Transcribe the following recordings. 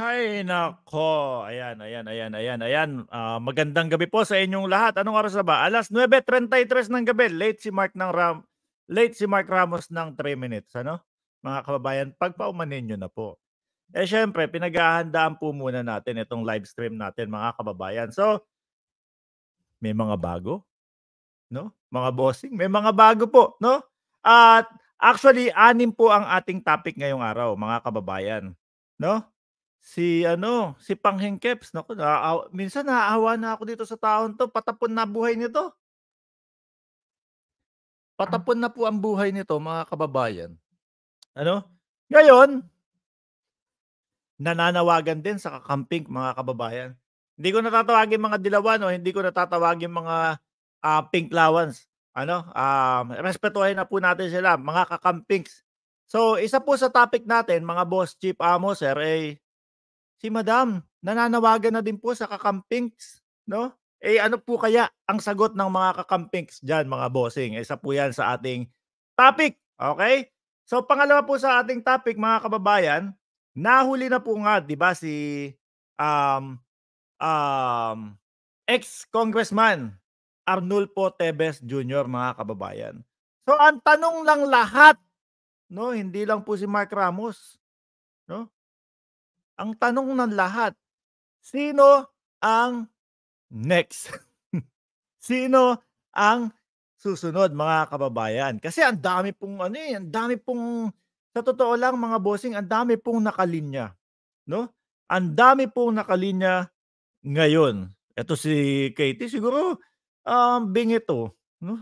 Hay nako. Ayan, ayan, ayan, ayan, ayan. Ah, magandang gabi po sa inyong lahat. Anong oras na ba? Alas 9:33 ng gabi. Late si Mark ng Ram late si Mark Ramos ng 3 minutes, ano? Mga kababayan, pagpaumanin niyo na po. Eh syempre, pinaghahandaan po muna natin itong live stream natin, mga kababayan. So, may mga bago, no? Mga bossing, may mga bago po, no? At actually, anim po ang ating topic ngayong araw, mga kababayan, no? Si ano, si Panghengkeps. Naku, naaawa, minsan naaawa na ako dito sa taon to. Patapon na buhay nito. Patapon na po ang buhay nito, mga kababayan. Ano? Ngayon, nananawagan din sa kakamping, mga kababayan. Hindi ko natatawagin mga dilawan o hindi ko natatawagin mga uh, pink lawans. Ano? Um, respetuhin na po natin sila, mga kakampings. So, isa po sa topic natin, mga boss, chief amo, sir, eh, si Madam, nananawagan na din po sa kakampings, no? Eh ano po kaya ang sagot ng mga kakampings diyan mga bossing? Isa po 'yan sa ating topic, okay? So pangalawa po sa ating topic mga kababayan, nahuli na po nga 'di ba si um um ex-congressman Arnulfo Tebes Jr. mga kababayan. So ang tanong lang lahat, no, hindi lang po si Mark Ramos, ang tanong ng lahat, sino ang next? sino ang susunod mga kababayan? Kasi ang dami pong ano eh, ang dami pong sa totoo lang mga bossing, ang dami pong nakalinya, no? Ang dami pong nakalinya ngayon. Ito si Katie siguro um, bingito, no?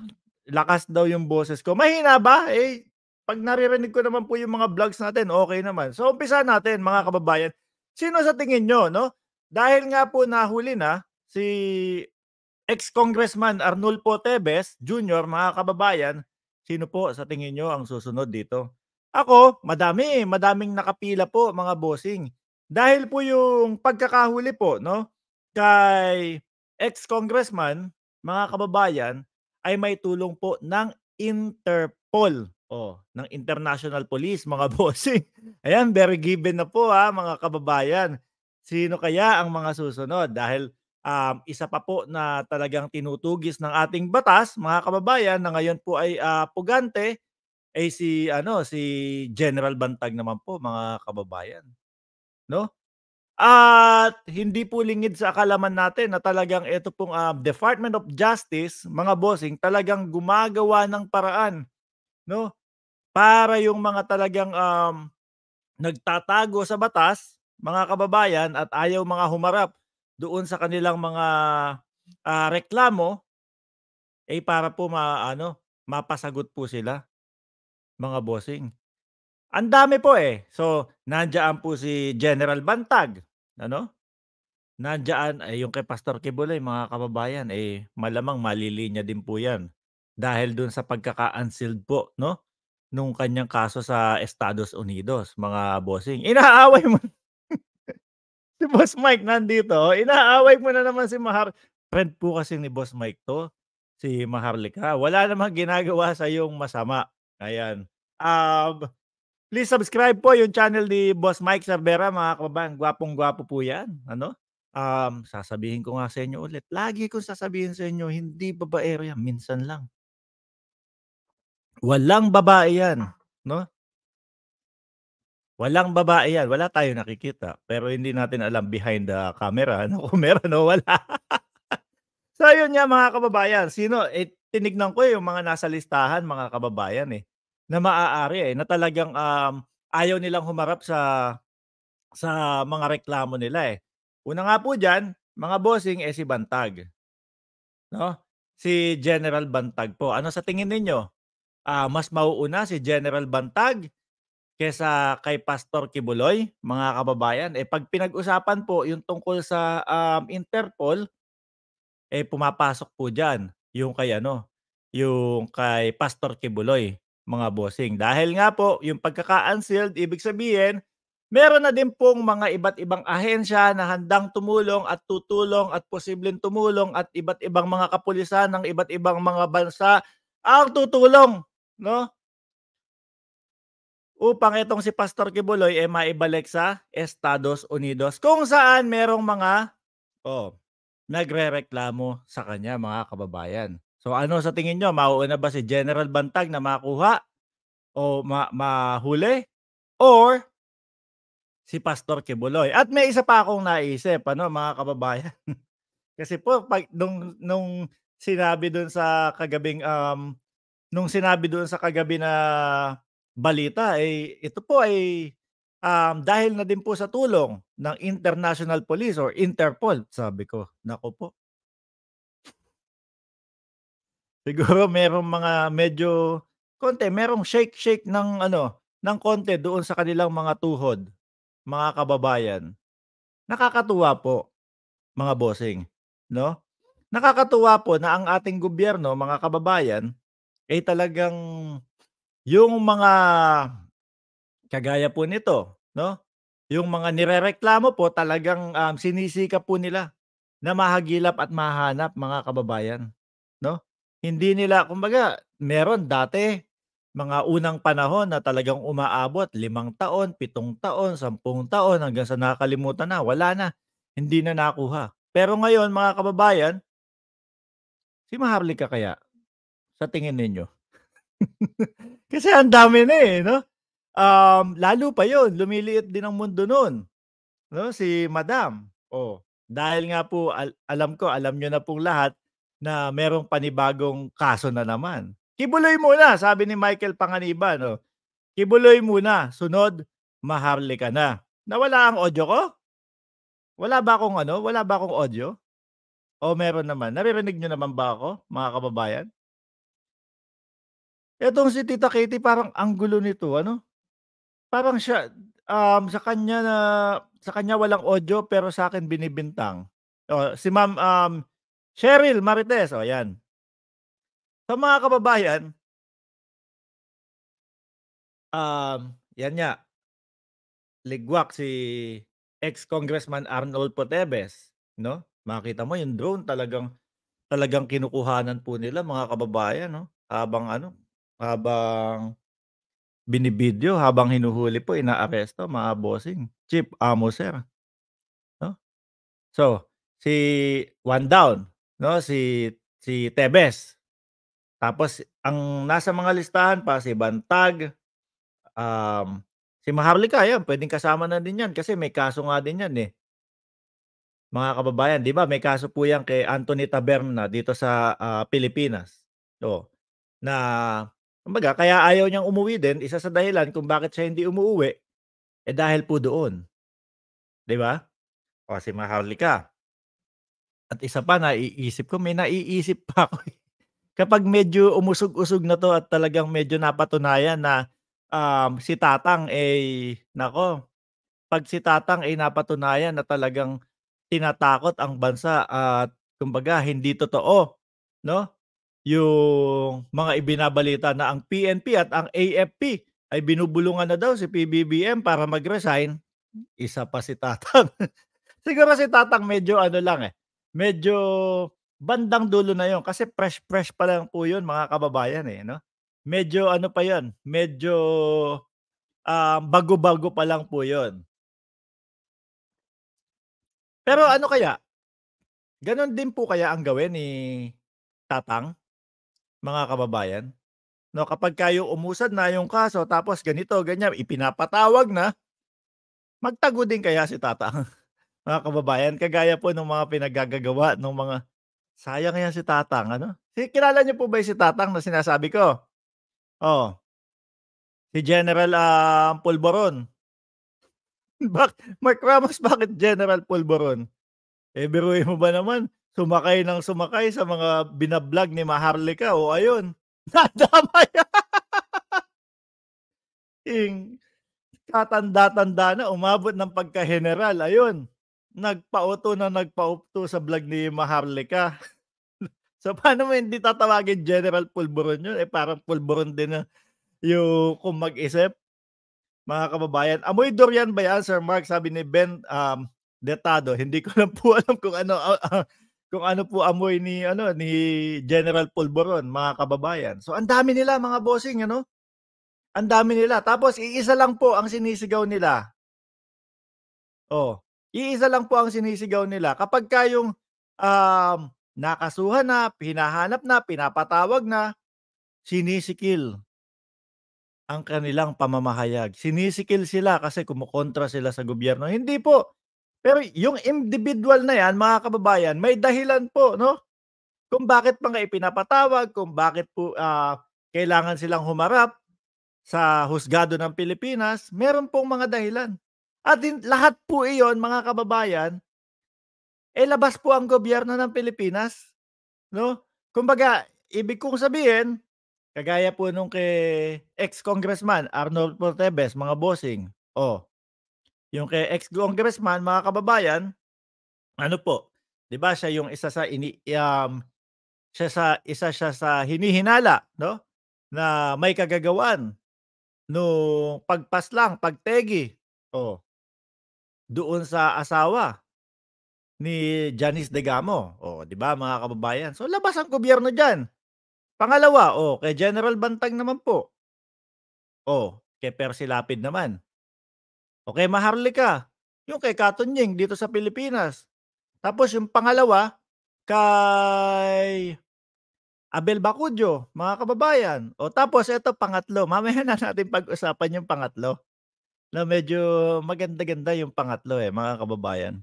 Lakas daw yung boses ko. Mahina ba? Eh, pag naririnig ko naman po yung mga vlogs natin, okay naman. So, umpisa natin mga kababayan. Sino sa tingin nyo, no? Dahil nga po nahuli na si ex-congressman Arnulfo Tebes Jr., mga kababayan, sino po sa tingin nyo ang susunod dito? Ako, madami, madaming nakapila po mga bossing. Dahil po yung pagkakahuli po, no? Kay ex-congressman, mga kababayan, ay may tulong po ng Interpol. Oh, ng international police, mga bossing. Ayan, very given na po ha, ah, mga kababayan. Sino kaya ang mga susunod? Dahil um, isa pa po na talagang tinutugis ng ating batas, mga kababayan, na ngayon po ay uh, pugante, ay si, ano, si General Bantag naman po, mga kababayan. No? At hindi po lingid sa akalaman natin na talagang ito pong uh, Department of Justice, mga bossing, talagang gumagawa ng paraan no para yung mga talagang um, nagtatago sa batas, mga kababayan, at ayaw mga humarap doon sa kanilang mga uh, reklamo, eh para po ma, ano, mapasagot po sila, mga bossing. Ang dami po eh. So, nandiyan po si General Bantag, ano? Nandiyan eh, yung kay Pastor Kibuloy, mga kababayan, eh malamang malilinya din po 'yan dahil doon sa pagkaka-unsealed po, no? nung kanyang kaso sa Estados Unidos, mga bossing. Inaaway mo. si Boss Mike nandito. Inaaway mo na naman si Mahar. Friend po kasi ni Boss Mike to. Si Maharlika. Wala namang ginagawa sa yung masama. Ayan. Um, please subscribe po yung channel ni Boss Mike Cervera, mga kababayan. Gwapong-gwapo po yan. Ano? Um, sasabihin ko nga sa inyo ulit. Lagi kong sasabihin sa inyo, hindi babaero yan. Minsan lang. Walang babae yan, no? Walang babae yan. Wala tayo nakikita. Pero hindi natin alam behind the camera. Ano kung meron o wala. so, yun nga mga kababayan. Sino? Eh, tinignan ko eh, yung mga nasa listahan, mga kababayan eh. Na maaari eh. Na talagang um, ayaw nilang humarap sa sa mga reklamo nila eh. Una nga po dyan, mga bossing, eh si Bantag. No? Si General Bantag po. Ano sa tingin ninyo? uh, mas mauuna si General Bantag kesa kay Pastor Kibuloy, mga kababayan. Eh pag pinag-usapan po yung tungkol sa um, Interpol, eh pumapasok po diyan yung kay ano, yung kay Pastor Kibuloy, mga bossing. Dahil nga po, yung pagkaka-unsealed, ibig sabihin, meron na din pong mga iba't ibang ahensya na handang tumulong at tutulong at posibleng tumulong at iba't ibang mga kapulisan ng iba't ibang mga bansa ang tutulong no? Upang itong si Pastor Kibuloy ay eh, maibalik sa Estados Unidos kung saan merong mga oh, nagrereklamo sa kanya mga kababayan. So ano sa tingin nyo, mauuna ba si General Bantag na makuha o ma- mahuli or si Pastor Kibuloy? At may isa pa akong naisip, ano mga kababayan. Kasi po pag nung nung sinabi doon sa kagabing um nung sinabi doon sa kagabi na balita, eh, ito po ay eh, um, dahil na din po sa tulong ng International Police or Interpol, sabi ko. Nako po. Siguro merong mga medyo konti, merong shake-shake ng ano, ng konti doon sa kanilang mga tuhod, mga kababayan. Nakakatuwa po, mga bossing, no? Nakakatuwa po na ang ating gobyerno, mga kababayan, eh talagang yung mga kagaya po nito, no? Yung mga nirereklamo po talagang um, sinisikap po nila na mahagilap at mahanap mga kababayan, no? Hindi nila kumbaga meron dati mga unang panahon na talagang umaabot limang taon, pitong taon, sampung taon hanggang sa nakalimutan na, wala na, hindi na nakuha. Pero ngayon mga kababayan, si Maharlika kaya sa tingin ninyo? Kasi ang dami na eh, no? Um, lalo pa yon lumiliit din ang mundo noon. No? Si Madam. Oh, dahil nga po, al- alam ko, alam niyo na pong lahat na merong panibagong kaso na naman. Kibuloy muna, sabi ni Michael Panganiba. No? Kibuloy muna, sunod, maharli ka na. Nawala ang audio ko? Wala ba akong ano? Wala ba akong audio? O meron naman? Naririnig nyo naman ba ako, mga kababayan? Etong si Tita Katie parang ang gulo nito, ano? Parang siya um, sa kanya na sa kanya walang audio pero sa akin binibintang. Oh, si Ma'am um, Cheryl Marites, o oh, yan. Sa mga kababayan, um, yan niya, ligwak si ex-congressman Arnold Potebes, no? Makita mo yung drone talagang talagang kinukuhanan po nila mga kababayan, no? Habang ano, habang binibidyo, habang hinuhuli po, inaaresto mga bossing. Chief Amo Sir. No? So, si One Down, no? Si si Tebes. Tapos ang nasa mga listahan pa si Bantag, um, si Maharlika, yan, pwedeng kasama na din yan kasi may kaso nga din yan eh. Mga kababayan, di ba? May kaso po yan kay Anthony Taberna dito sa uh, Pilipinas. So, na Kumbaga, kaya ayaw niyang umuwi din, isa sa dahilan kung bakit siya hindi umuwi, eh dahil po doon. 'Di ba? O kasi mahal At isa pa, naiisip ko, may naiisip pa ako. Eh. Kapag medyo umusog-usog na to at talagang medyo napatunayan na um, si Tatang ay, eh, nako, pag si Tatang ay eh, napatunayan na talagang tinatakot ang bansa at kumbaga hindi totoo, no? yung mga ibinabalita na ang PNP at ang AFP ay binubulungan na daw si PBBM para mag-resign, isa pa si Tatang. Siguro si Tatang medyo ano lang eh, medyo bandang dulo na yon kasi fresh-fresh pa lang po yun mga kababayan eh. No? Medyo ano pa yon medyo uh, bago-bago pa lang po yon Pero ano kaya, ganun din po kaya ang gawin ni Tatang? mga kababayan. No, kapag kayo umusad na yung kaso tapos ganito, ganyan, ipinapatawag na, magtago din kaya si tata. mga kababayan, kagaya po ng mga pinagagagawa ng mga sayang yan si Tatang, ano? Si, kilala niyo po ba si Tatang na sinasabi ko? Oh. Si General uh, Pulboron. Bak Mark Ramos, bakit General Pulboron? Eh, biruin mo ba naman? sumakay ng sumakay sa mga binablog ni Maharlika o oh, ayun, nadamay. Ing, katanda-tanda na, umabot ng pagka-general, ayun, nagpauto na nagpaupto sa vlog ni Maharlika. so, paano mo hindi tatawagin General Pulburon yun? Eh, parang Pulburon din na yung kung mag-isip, mga kababayan. Amoy durian ba yan, Sir Mark? Sabi ni Ben um, Detado. Hindi ko lang po alam kung ano. Uh, uh, kung ano po amoy ni ano ni General Polboron, mga kababayan. So ang dami nila mga bossing ano. Ang dami nila. Tapos iisa lang po ang sinisigaw nila. Oh, iisa lang po ang sinisigaw nila. Kapag kayong um, nakasuhan na, hinahanap na, pinapatawag na, sinisikil ang kanilang pamamahayag. Sinisikil sila kasi kumukontra sila sa gobyerno. Hindi po. Pero yung individual na yan, mga kababayan, may dahilan po, no? Kung bakit pa nga ipinapatawag, kung bakit po uh, kailangan silang humarap sa husgado ng Pilipinas, meron pong mga dahilan. At din, lahat po iyon, mga kababayan, eh labas po ang gobyerno ng Pilipinas. No? Kumbaga, ibig kong sabihin, kagaya po nung kay ex-congressman Arnold Portebes, mga bossing, oh, yung kay ex-congressman, mga kababayan, ano po, 'di ba siya yung isa sa ini um, siya sa isa siya sa hinihinala, no? Na may kagagawan no pagpas lang, pagtegi. Oh. Doon sa asawa ni Janice Degamo. Oh, 'di ba mga kababayan? So labas ang gobyerno diyan. Pangalawa, oh, kay General Bantag naman po. Oh, kay Percy Lapid naman. Okay, Maharlika, yung kay Katon Ying dito sa Pilipinas. Tapos yung pangalawa, kay Abel Bacudyo, mga kababayan. O tapos ito pangatlo, mamaya na natin pag-usapan yung pangatlo. Na medyo maganda-ganda yung pangatlo eh, mga kababayan.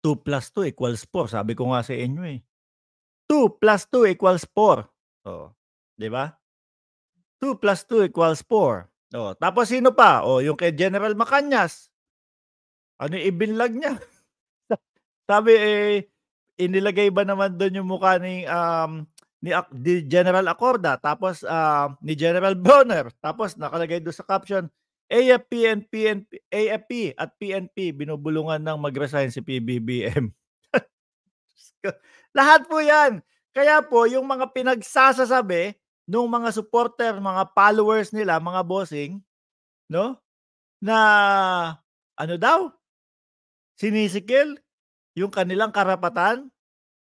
2 plus 2 equals 4, sabi ko nga sa inyo eh. 2 plus 2 equals 4. O, di ba? 2 plus 2 equals 4. Oh, tapos sino pa? Oh, yung kay General Macanyas. Ano yung ibinlag niya? Sabi eh inilagay ba naman doon yung mukha ni um ni, ni General Acorda tapos uh, ni General Bonner tapos nakalagay doon sa caption AFP and PNP AFP at PNP binubulungan ng magresign si PBBM. Lahat po 'yan. Kaya po yung mga pinagsasabi nung mga supporter, mga followers nila, mga bossing, no? Na ano daw? Sinisikil yung kanilang karapatan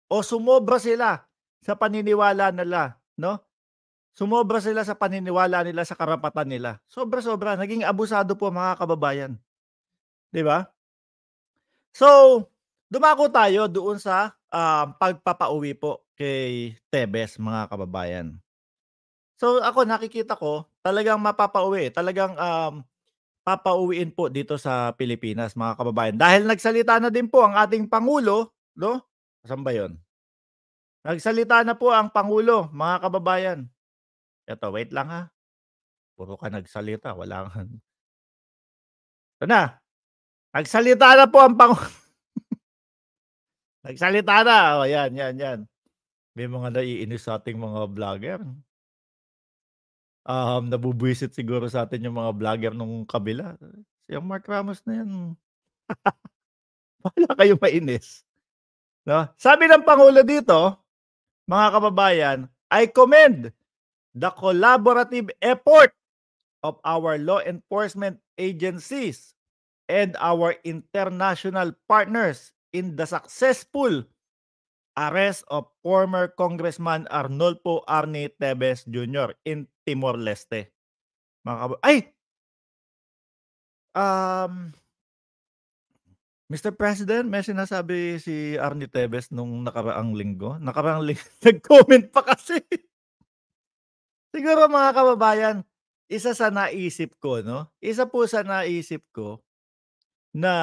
o sumobra sila sa paniniwala nila, no? Sumobra sila sa paniniwala nila sa karapatan nila. Sobra-sobra naging abusado po mga kababayan. 'Di ba? So, dumako tayo doon sa um, pagpapauwi po kay Tebes mga kababayan. So ako nakikita ko, talagang mapapauwi, talagang um, papauwiin po dito sa Pilipinas mga kababayan. Dahil nagsalita na din po ang ating Pangulo, no? Saan ba yun? Nagsalita na po ang Pangulo, mga kababayan. Ito, wait lang ha. Puro ka nagsalita, wala kang... Ito na. Nagsalita na po ang Pangulo. Nagsalita na. O, yan, yan, yan. May mga naiinis sa ating mga vlogger. Um, nabubwisit siguro sa atin yung mga vlogger nung kabila. Si yung Mark Ramos na yan. Wala kayo mainis. No? Sabi ng Pangulo dito, mga kababayan, I commend the collaborative effort of our law enforcement agencies and our international partners in the successful arrest of former Congressman Arnolfo Arne Tebes Jr. in Timor-Leste. Mga Ay! Um, Mr. President, may sinasabi si Arnie Tebes nung nakaraang linggo. Nakaraang linggo, nag-comment pa kasi. Siguro mga kababayan, isa sa naisip ko, no? Isa po sa naisip ko na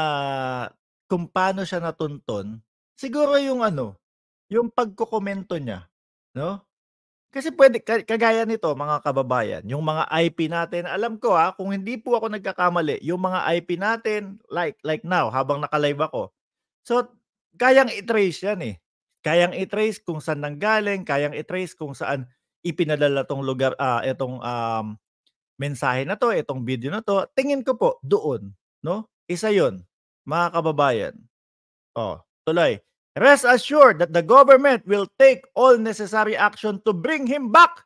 kung paano siya natunton, siguro yung ano, yung pagkokomento niya, 'no? Kasi pwede kagaya nito mga kababayan, yung mga IP natin, alam ko ha, kung hindi po ako nagkakamali, yung mga IP natin like like now habang naka-live ako. So, kayang i-trace 'yan eh. Kayang i-trace kung saan nanggaling, kayang i-trace kung saan ipinadala tong lugar ah itong um, mensahe na to, itong video na to. Tingin ko po doon, 'no? Isa 'yon, mga kababayan. Oh, tuloy. Rest assured that the government will take all necessary action to bring him back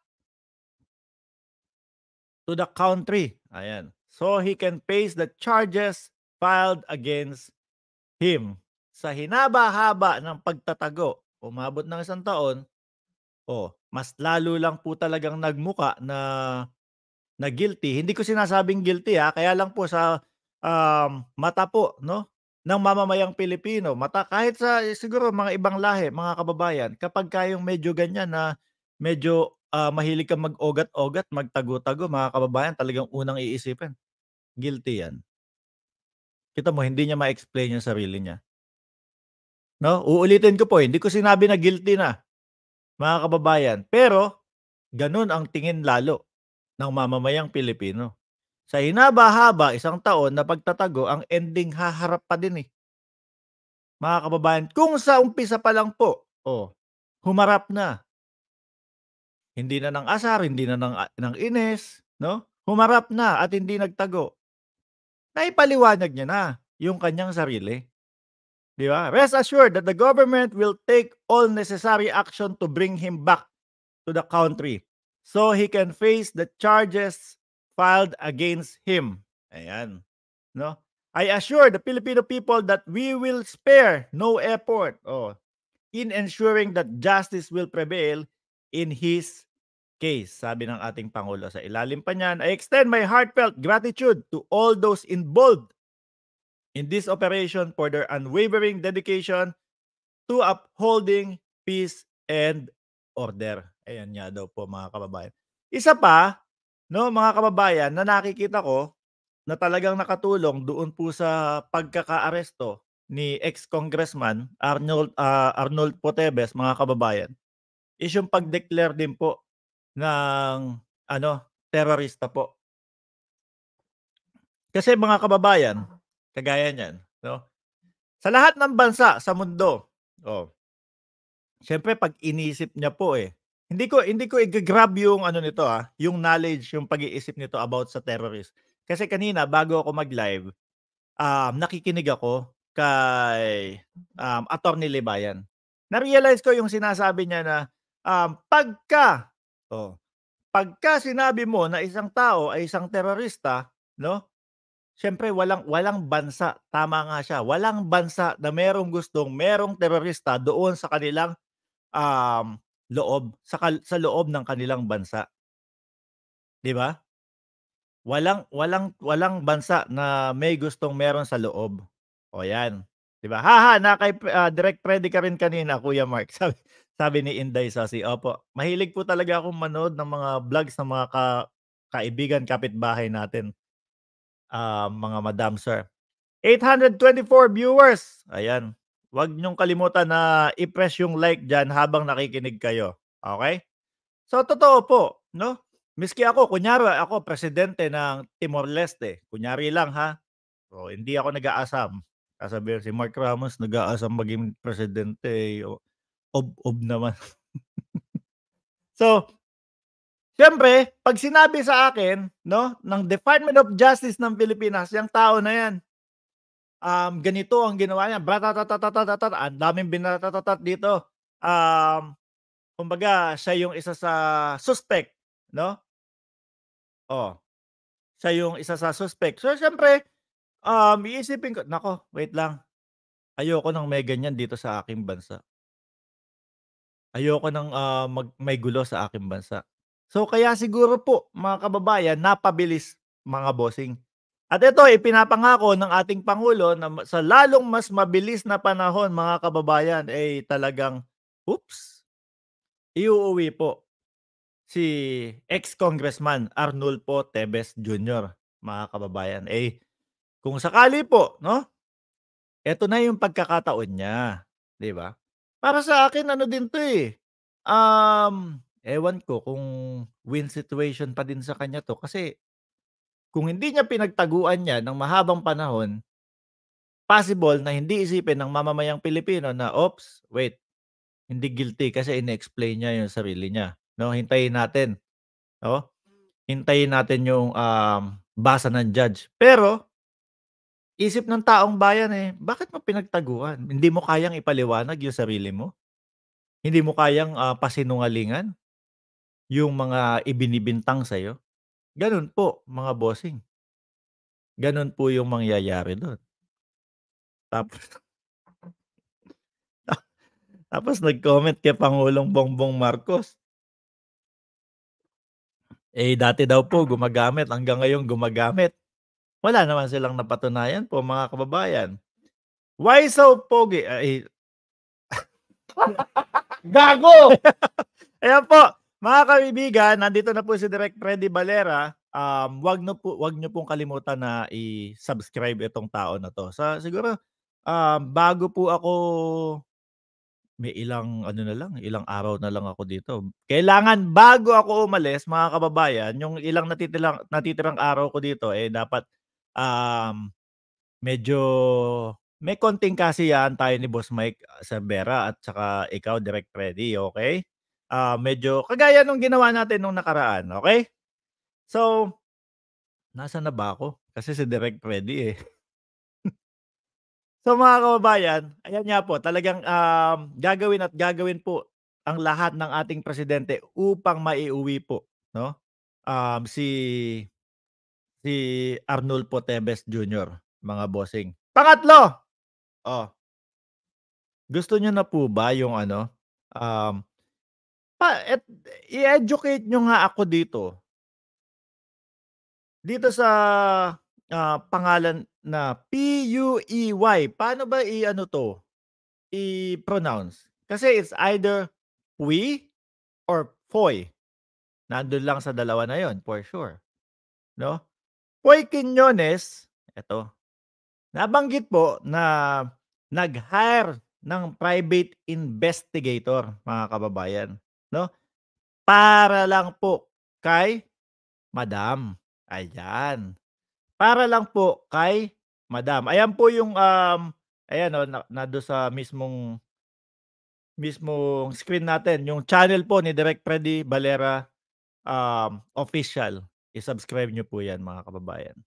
to the country. Ayan. So he can face the charges filed against him. Sa hinaba-haba ng pagtatago, umabot ng isang taon, oh, mas lalo lang po talagang nagmuka na na guilty. Hindi ko sinasabing guilty ha, kaya lang po sa um, mata po, no? ng mamamayang Pilipino. Mata, kahit sa eh, siguro mga ibang lahi, mga kababayan, kapag kayong medyo ganyan na medyo uh, mahilig kang mag-ogat-ogat, magtago-tago, mga kababayan, talagang unang iisipin. Guilty yan. Kita mo, hindi niya ma-explain yung sarili niya. No? Uulitin ko po, eh, hindi ko sinabi na guilty na, mga kababayan. Pero, ganun ang tingin lalo ng mamamayang Pilipino. Sa hinaba-haba, isang taon na pagtatago, ang ending haharap pa din eh. Mga kababayan, kung sa umpisa pa lang po, oh, humarap na. Hindi na ng asar, hindi na ng, ah, ng ines, no? Humarap na at hindi nagtago. Naipaliwanag niya na yung kanyang sarili. Di ba? Rest assured that the government will take all necessary action to bring him back to the country so he can face the charges filed against him. Ayan. No? I assure the Filipino people that we will spare no effort oh, in ensuring that justice will prevail in his case, sabi ng ating Pangulo. Sa ilalim pa niyan, I extend my heartfelt gratitude to all those involved in this operation for their unwavering dedication to upholding peace and order. Ayan nga daw po mga kababayan. Isa pa, no, mga kababayan, na nakikita ko na talagang nakatulong doon po sa pagkakaaresto ni ex-congressman Arnold uh, Arnold Potebes, mga kababayan, is yung pag-declare din po ng ano, terorista po. Kasi mga kababayan, kagaya niyan, no? Sa lahat ng bansa sa mundo, oh. Siyempre pag inisip niya po eh hindi ko hindi ko i-grab yung ano nito ah, yung knowledge, yung pag-iisip nito about sa terrorist. Kasi kanina bago ako mag-live, um, nakikinig ako kay um, Attorney Libayan. Na-realize ko yung sinasabi niya na um, pagka oh, pagka sinabi mo na isang tao ay isang terorista, no? Siyempre walang walang bansa, tama nga siya. Walang bansa na merong gustong merong terorista doon sa kanilang um, loob sa sa loob ng kanilang bansa. 'Di ba? Walang walang walang bansa na may gustong meron sa loob. O yan. 'Di ba? Haha, na kay uh, ah, direct pwede ka rin kanina, Kuya Mark. Sabi, sabi ni Inday Sasi. Opo, mahilig po talaga akong manood ng mga vlogs ng mga ka, kaibigan, kapitbahay natin. Uh, mga madam sir. 824 viewers. Ayan. Huwag niyong kalimutan na i-press yung like dyan habang nakikinig kayo. Okay? So, totoo po, no? Miski ako, kunyari ako presidente ng Timor-Leste. Kunyari lang ha. So, hindi ako nag-aasam. Kasabihin si Mark Ramos, nag-aasam maging presidente. Eh, Ob-ob naman. so, syempre, pag sinabi sa akin, no, ng Department of Justice ng Pilipinas, yung tao na yan, um, ganito ang ginawa niya. Bratatatatatatat. Ang daming binatatatat dito. Um, kumbaga, siya yung isa sa suspect, no? Oh. Siya yung isa sa suspect. So, syempre, um, iisipin ko, nako, wait lang. Ayoko nang may ganyan dito sa aking bansa. Ayoko nang uh, mag, may gulo sa aking bansa. So, kaya siguro po, mga kababayan, napabilis mga bossing at ito, ipinapangako ng ating Pangulo na sa lalong mas mabilis na panahon, mga kababayan, ay eh, talagang, oops, iuuwi po si ex-congressman Arnulfo Tebes Jr., mga kababayan. Eh, kung sakali po, no? Ito na yung pagkakataon niya, 'di ba? Para sa akin ano din 'to eh. Um, ewan ko kung win situation pa din sa kanya 'to kasi kung hindi niya pinagtaguan yan ng mahabang panahon, possible na hindi isipin ng mamamayang Pilipino na, oops, wait, hindi guilty kasi inexplain niya yung sarili niya. No, hintayin natin. No? Hintayin natin yung um, basa ng judge. Pero, isip ng taong bayan eh, bakit mo pinagtaguan? Hindi mo kayang ipaliwanag yung sarili mo? Hindi mo kayang uh, pasinungalingan yung mga ibinibintang sa'yo? Ganun po, mga bossing. Ganun po yung mangyayari doon. Tapos tapos nag-comment kay Pangulong Bongbong Marcos. Eh, dati daw po gumagamit, hanggang ngayon gumagamit. Wala naman silang napatunayan po mga kababayan. Why so pogi? Ay Gago! Ayan po. Mga kaibigan, nandito na po si Direct Freddy Valera. Um, wag no po wag niyo pong kalimutan na i-subscribe itong tao na to. Sa siguro um, bago po ako may ilang ano na lang, ilang araw na lang ako dito. Kailangan bago ako umalis, mga kababayan, yung ilang natitirang natitirang araw ko dito eh dapat um, medyo may konting kasiyahan tayo ni Boss Mike Sabera at saka ikaw Direct Freddy, okay? uh, medyo kagaya nung ginawa natin nung nakaraan, okay? So, nasa na ba ako? Kasi si Direct Freddy eh. so mga kababayan, ayan nga po, talagang um, gagawin at gagawin po ang lahat ng ating presidente upang maiuwi po, no? Um, si si Arnold Potebes Jr., mga bossing. Pangatlo. Oh. Gusto niyo na po ba yung ano um pa, et, i-educate nyo nga ako dito. Dito sa uh, pangalan na P-U-E-Y. Paano ba i-ano to? I-pronounce. Kasi it's either we or foy. Nandun lang sa dalawa na yon for sure. No? Foy Quinones, eto, nabanggit po na nag-hire ng private investigator, mga kababayan no? Para lang po kay Madam. Ayan. Para lang po kay Madam. Ayan po yung um ayan oh, na, na do sa mismong mismong screen natin, yung channel po ni Direct Freddy Valera um, official. I-subscribe niyo po yan mga kababayan.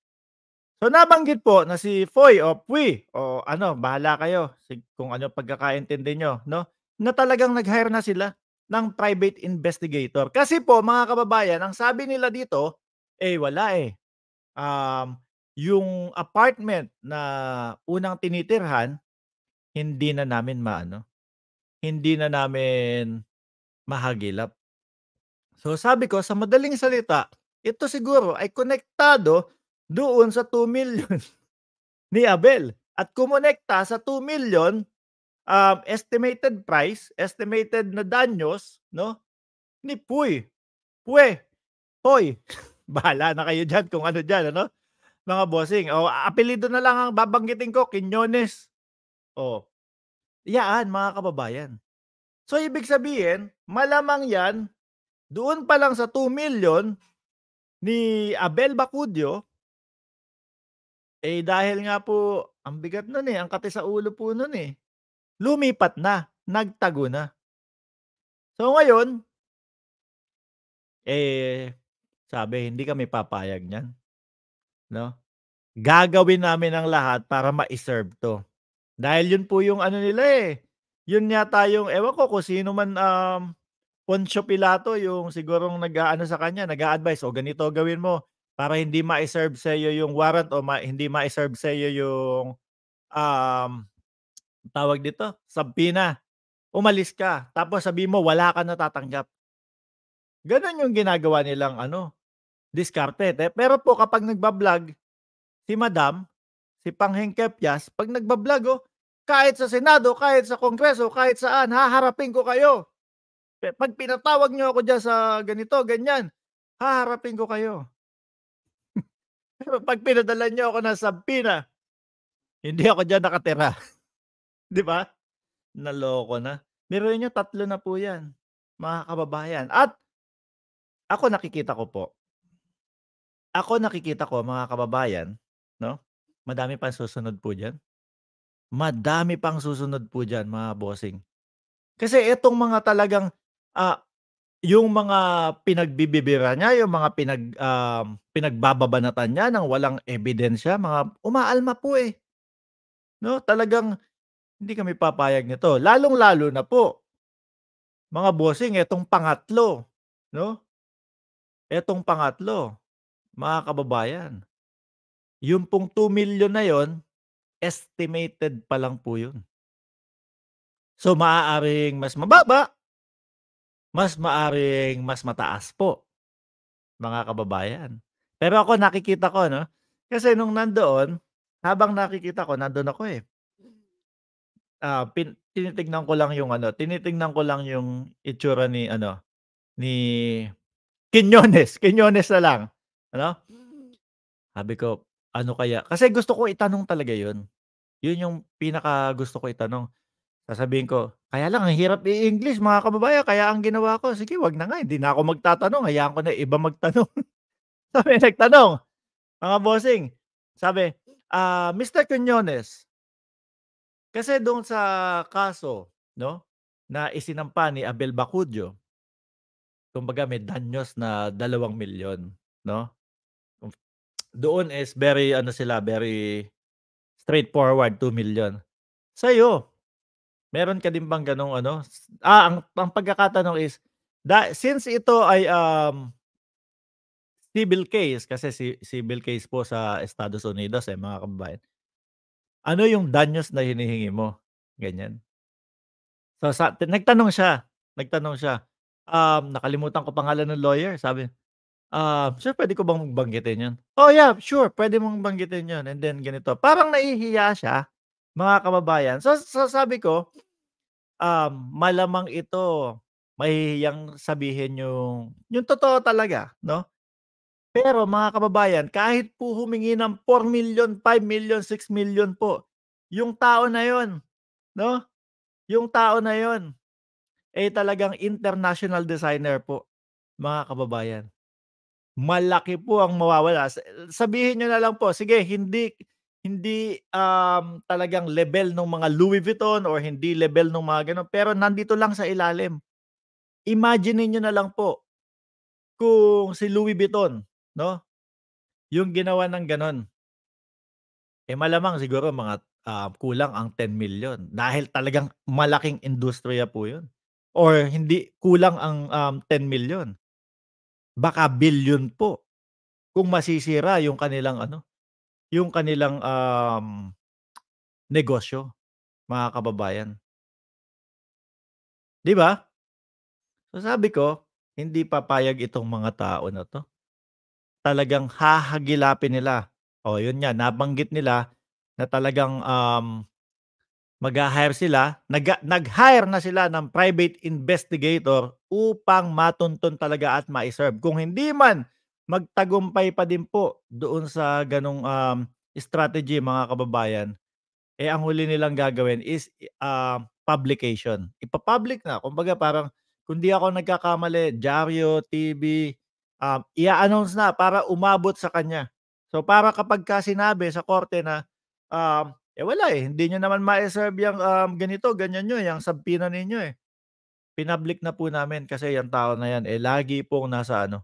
So nabanggit po na si Foy o Pui o ano, bahala kayo kung ano pagkakaintindi nyo, no? Na talagang nag-hire na sila ng private investigator. Kasi po mga kababayan, ang sabi nila dito, eh wala eh. Um, yung apartment na unang tinitirhan, hindi na namin maano, hindi na namin mahagilap. So sabi ko, sa madaling salita, ito siguro ay konektado doon sa 2 million ni Abel. At kumonekta sa 2 million um, estimated price, estimated na danyos, no? Ni puy. Puy. Hoy. Bahala na kayo diyan kung ano diyan, ano? Mga bossing. O, oh, apelido na lang ang babanggitin ko, Quinones. O. Oh. Yaan, mga kababayan. So, ibig sabihin, malamang yan, doon pa lang sa 2 million ni Abel Bacudio, eh dahil nga po, ang bigat nun eh, ang kate sa ulo po nun eh lumipat na, nagtago na. So ngayon, eh, sabi, hindi kami papayag niyan. No? Gagawin namin ang lahat para ma-serve to. Dahil yun po yung ano nila eh. Yun yata yung, ewan ko kung sino man um, Poncio Pilato, yung sigurong nag aano sa kanya, nag-a-advise, o ganito gawin mo para hindi ma-serve sa iyo yung warrant o ma- hindi ma-serve sa iyo yung um, tawag dito, sabi na, umalis ka, tapos sabi mo, wala ka natatanggap. Ganon yung ginagawa nilang ano, diskarte. Eh. Pero po kapag nagbablog, si madam, si Pangheng Kepias, pag nagbablog, oh, kahit sa Senado, kahit sa Kongreso, kahit saan, haharapin ko kayo. Pag pinatawag nyo ako dyan sa ganito, ganyan, haharapin ko kayo. pag pinadala niyo ako ng Sabina, hindi ako dyan nakatira. 'Di ba? Naloko na. Biruin niyo tatlo na po 'yan, mga kababayan. At ako nakikita ko po. Ako nakikita ko mga kababayan, no? Madami pang susunod po diyan. Madami pang susunod po diyan, mga bossing. Kasi itong mga talagang uh, yung mga pinagbibibira niya, yung mga pinag uh, pinagbababanatan niya ng walang ebidensya, mga umaalma po eh. No, talagang hindi kami papayag nito. Lalong-lalo na po mga bossing, etong pangatlo, no? Etong pangatlo, mga kababayan. Yung pong 2 million na yon, estimated pa lang po yun. So maaaring mas mababa, mas maaring mas mataas po, mga kababayan. Pero ako nakikita ko, no? Kasi nung nandoon, habang nakikita ko, nandoon ako eh ah, pin tinitignan ko lang yung ano, tinitingnan ko lang yung itsura ni ano, ni Quiñones, Quiñones na lang. Ano? Mm. Sabi ko, ano kaya? Kasi gusto ko itanong talaga yun. Yun yung pinaka gusto ko itanong. Sasabihin ko, kaya lang, ang hirap i-English mga kababayan. Kaya ang ginawa ko, sige, wag na nga. Hindi na ako magtatanong. Hayaan ko na iba magtanong. sabi, nagtanong. Mga bossing, sabi, ah, Mr. Quiñones, kasi doon sa kaso, no, na isinampa ni Abel Bacudyo, kumbaga may danyos na dalawang milyon, no? Doon is very, ano sila, very straightforward, 2 million. Sa'yo, meron ka din bang ganong ano? Ah, ang, ang pagkakatanong is, da, since ito ay um, civil case, kasi si, civil case po sa Estados Unidos, eh, mga kababayan, ano yung danyos na hinihingi mo? Ganyan. So, sa, t- nagtanong siya. Nagtanong siya. Um, nakalimutan ko pangalan ng lawyer. Sabi, uh, sir, pwede ko bang banggitin yun? Oh, yeah, sure. Pwede mong banggitin yun. And then, ganito. Parang nahihiya siya, mga kababayan. So, so sabi ko, um, malamang ito mahihiyang sabihin yung yung totoo talaga, no? Pero mga kababayan, kahit po humingi ng 4 million, 5 million, 6 million po, yung tao na yon, no? Yung tao na yon, eh talagang international designer po, mga kababayan. Malaki po ang mawawala. Sabihin nyo na lang po, sige, hindi hindi um, talagang level ng mga Louis Vuitton or hindi level ng mga ganun, pero nandito lang sa ilalim. Imagine niyo na lang po kung si Louis Vuitton, 'no? Yung ginawa ng gano'n. Eh, malamang siguro mga, ah, kulang ang 10 10,000,000 dahil talagang malaking industriya po 'yun or hindi kulang ang, um, 10,000,000. Baka bilyon po kung masisira yung kanilang ano, yung kanilang, um, negosyo, mga kababayan. 'Di ba? So, sabi ko, hindi papayag itong mga tao na 'to talagang hahagilapin nila. O, yun nga, nabanggit nila na talagang um, mag-hire sila. Nag- nag-hire na sila ng private investigator upang matuntun talaga at ma-serve. Kung hindi man, magtagumpay pa din po doon sa ganong um, strategy mga kababayan. Eh, ang huli nilang gagawin is uh, publication. Ipapublic na. Kumbaga parang, kung di ako nagkakamali, Diario, TV, um, i-announce na para umabot sa kanya. So para kapag ka sinabi sa korte na um, eh wala eh, hindi nyo naman ma-serve yung um, ganito, ganyan nyo, eh, yung subpoena ninyo eh. Pinablik na po namin kasi yung tao na yan eh lagi pong nasa ano,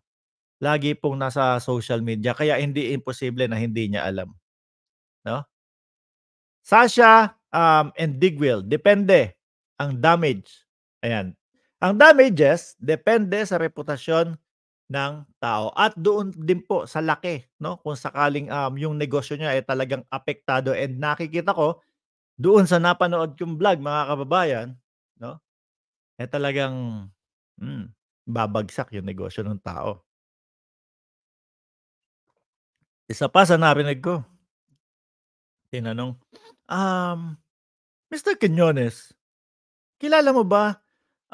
lagi pong nasa social media kaya hindi imposible na hindi niya alam. No? Sasha um, and Digwill, depende ang damage. Ayan. Ang damages depende sa reputasyon ng tao. At doon din po sa laki, no? Kung sakaling um, yung negosyo niya ay talagang apektado and nakikita ko doon sa napanood kong vlog mga kababayan, no? Eh talagang mm, babagsak yung negosyo ng tao. Isa pa sa narinig ko, tinanong, um, Mr. Quinones, kilala mo ba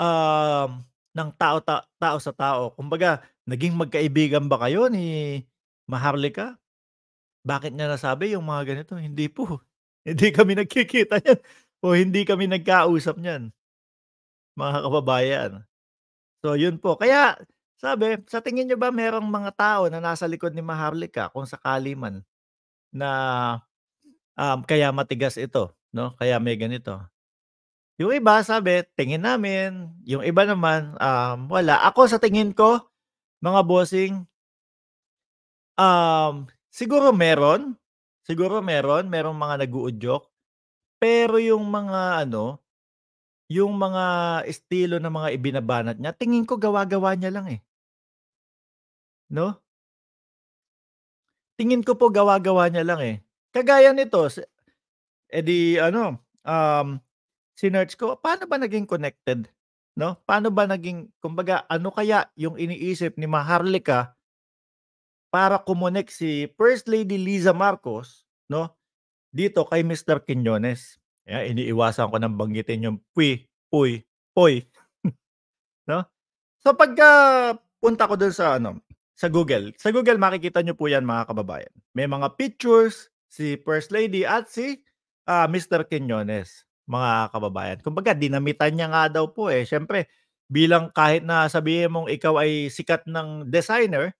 um, ng tao ta, tao sa tao? Kumbaga, Naging magkaibigan ba kayo ni Maharlika? Bakit niya nasabi yung mga ganito? Hindi po. Hindi kami nagkikita niyan. O hindi kami nagkausap niyan. Mga kababayan. So yun po. Kaya sabi, sa tingin niyo ba merong mga tao na nasa likod ni Maharlika kung sakali man na um, kaya matigas ito, no? Kaya may ganito. Yung iba, sabi, tingin namin. Yung iba naman, um, wala. Ako sa tingin ko, mga bossing, um, siguro meron, siguro meron, merong mga naguudyok, pero yung mga ano, yung mga estilo ng mga ibinabanat niya, tingin ko gawa-gawa niya lang eh. No? Tingin ko po gawa-gawa niya lang eh. Kagaya nito, edi eh, ano, um, sinerch ko, paano ba naging connected no? Paano ba naging kumbaga ano kaya yung iniisip ni Maharlika para kumonek si First Lady Liza Marcos, no? Dito kay Mr. Quiñones. Yeah, iniiwasan ko nang banggitin yung puy, puy, puy. no? So pagka punta ko dun sa ano, sa Google. Sa Google makikita niyo po 'yan mga kababayan. May mga pictures si First Lady at si uh, ah, Mr. Quiñones mga kababayan. Kumbaga, dinamitan niya nga daw po eh. Siyempre, bilang kahit na sabihin mong ikaw ay sikat ng designer,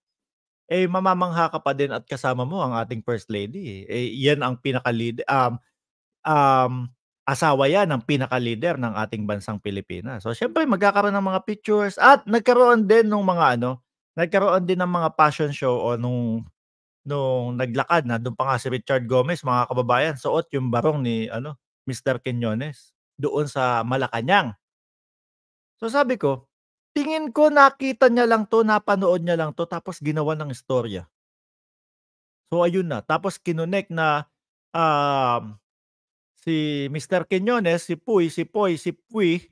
eh mamamangha ka pa din at kasama mo ang ating first lady. Eh, eh yan ang pinaka lead um um asawa yan ang pinaka leader ng ating bansang Pilipinas. So syempre magkakaroon ng mga pictures at nagkaroon din ng mga ano, nagkaroon din ng mga fashion show o nung nung naglakad na doon pa nga si Richard Gomez mga kababayan suot yung barong ni ano Mr. Quiñones doon sa Malacanang. So sabi ko, tingin ko nakita niya lang to, napanood niya lang to, tapos ginawa ng istorya. So ayun na, tapos kinonek na uh, si Mr. Quiñones, si Puy, si Poy, si Puy,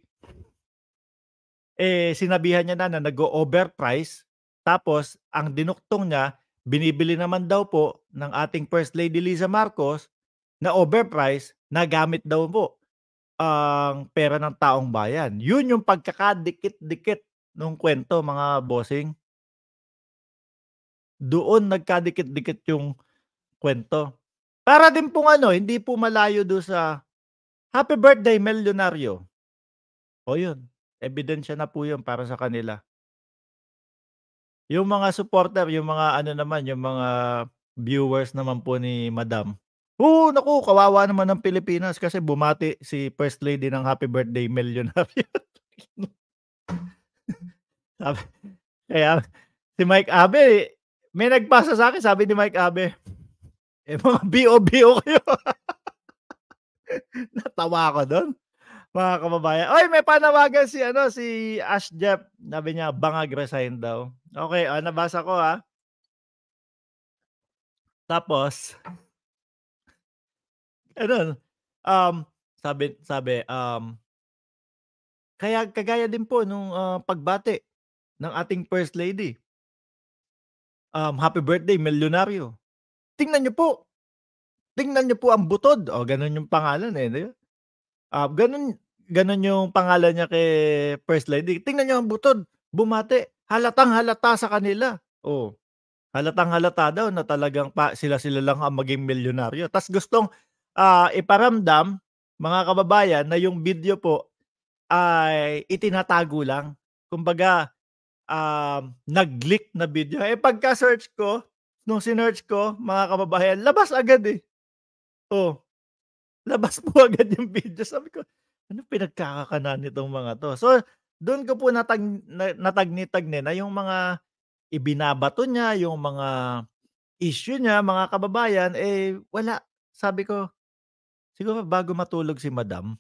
eh sinabihan niya na na nag-overprice. Tapos ang dinuktong niya, binibili naman daw po ng ating First Lady Liza Marcos na overpriced na gamit daw po ang pera ng taong bayan. Yun yung pagkakadikit-dikit nung kwento mga bossing. Doon nagkadikit-dikit yung kwento. Para din pong ano, hindi po malayo do sa Happy Birthday Millionario. O yun, ebidensya na po yun para sa kanila. Yung mga supporter, yung mga ano naman, yung mga viewers naman po ni Madam, Oo, oh, naku, kawawa naman ng Pilipinas kasi bumati si First Lady ng Happy Birthday Millionaire. sabi, kaya si Mike Abe, may nagbasa sa akin, sabi ni Mike Abe, eh mga BOBO kayo. Natawa ako doon. Mga kababayan. Oy, may panawagan si ano si Ash Jeff. Sabi niya bangag resign daw. Okay, oh, nabasa ko ha. Ah. Tapos ano, um, sabi, sabi, um, kaya kagaya din po nung uh, ah, pagbate ng ating first lady. Um, happy birthday, milyonaryo. Tingnan niyo po. Tingnan niyo po ang butod. O, ganun yung pangalan eh. Diba? Uh, ganun, ganun yung pangalan niya kay first lady. Tingnan niyo ang butod. Bumate. Halatang halata sa kanila. O, halatang halata daw na talagang pa, sila-sila lang ang maging milyonaryo. Tapos gustong uh, iparamdam, mga kababayan, na yung video po ay itinatago lang. Kumbaga, uh, nag-leak na video. Eh pagka-search ko, nung sinearch ko, mga kababayan, labas agad eh. Oh, labas po agad yung video. Sabi ko, ano pinagkakakanan nitong mga to? So, doon ko po natag, natagni-tagne na yung mga ibinabato niya, yung mga issue niya, mga kababayan, eh wala. Sabi ko, Siguro bago matulog si Madam,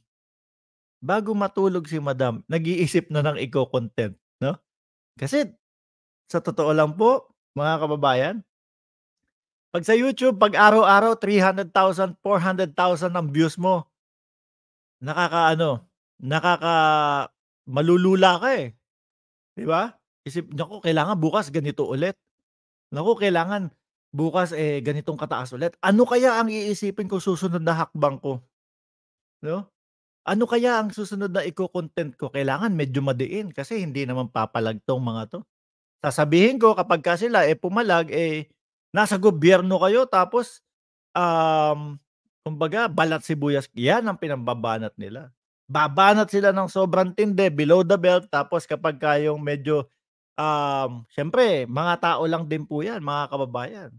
bago matulog si Madam, nag-iisip na ng iko-content, no? Kasi sa totoo lang po, mga kababayan, pag sa YouTube, pag araw-araw 300,000, 400,000 ang views mo, nakakaano, nakaka malulula ka eh. 'Di ba? Isip nako, kailangan bukas ganito ulit. Nako, kailangan bukas eh ganitong kataas ulit. Ano kaya ang iisipin ko susunod na hakbang ko? No? Ano kaya ang susunod na iko-content ko? Kailangan medyo madiin kasi hindi naman papalagtong mga to. Sasabihin ko kapag ka sila eh pumalag eh nasa gobyerno kayo tapos um kumbaga balat sibuyas yan ang pinambabanat nila. Babanat sila ng sobrang tinde below the belt tapos kapag kayong medyo um, syempre, mga tao lang din po yan, mga kababayan.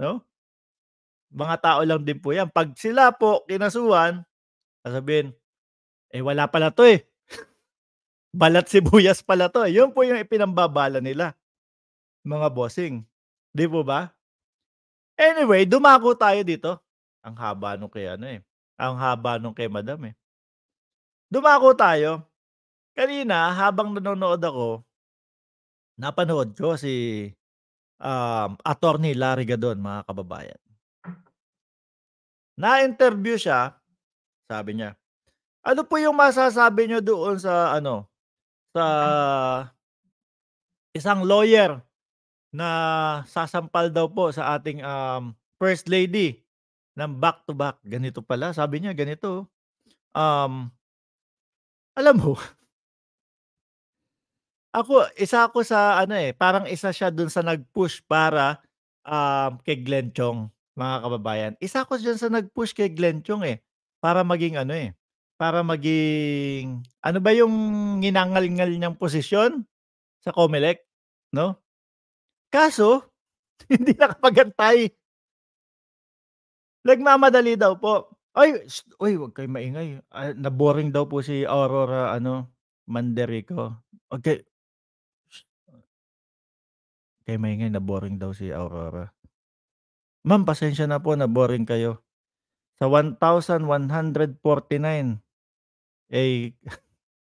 No? Mga tao lang din po yan. Pag sila po kinasuhan, sasabihin, eh wala pala to eh. Balat sibuyas pala to. Eh. Yun po yung ipinambabala nila. Mga bossing. Di po ba? Anyway, dumako tayo dito. Ang haba nung kay ano eh. Ang haba nung kay madam eh. Dumako tayo. Kanina, habang nanonood ako, napanood ko si um, attorney Larry Gadon, mga kababayan. Na-interview siya, sabi niya, ano po yung masasabi niyo doon sa ano sa isang lawyer na sasampal daw po sa ating um, first lady ng back to back ganito pala sabi niya ganito um alam mo ako, isa ako sa ano eh, parang isa siya dun sa nag-push para um, kay Glenn Chong, mga kababayan. Isa ako dyan sa nag-push kay Glenn Chong eh, para maging ano eh, para maging, ano ba yung nginangal-ngal niyang posisyon sa Comelec, no? Kaso, hindi nakapagantay. Nagmamadali daw po. Ay, st- uy, wag kayo maingay. Uh, naboring daw po si Aurora ano, Manderico. Okay, Kay Maingay na-boring daw si Aurora. Ma'am, pasensya na po, na-boring kayo. Sa 1,149, eh,